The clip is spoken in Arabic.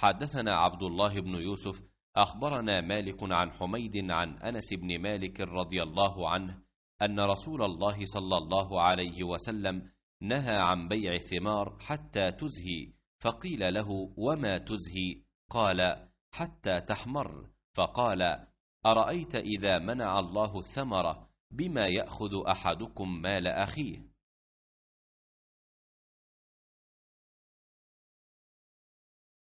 حدثنا عبد الله بن يوسف أخبرنا مالك عن حميد عن أنس بن مالك رضي الله عنه أن رسول الله صلى الله عليه وسلم نهى عن بيع الثمار حتى تزهي فقيل له وما تزهي قال حتى تحمر فقال أرأيت إذا منع الله الثمرة بما يأخذ أحدكم مال أخيه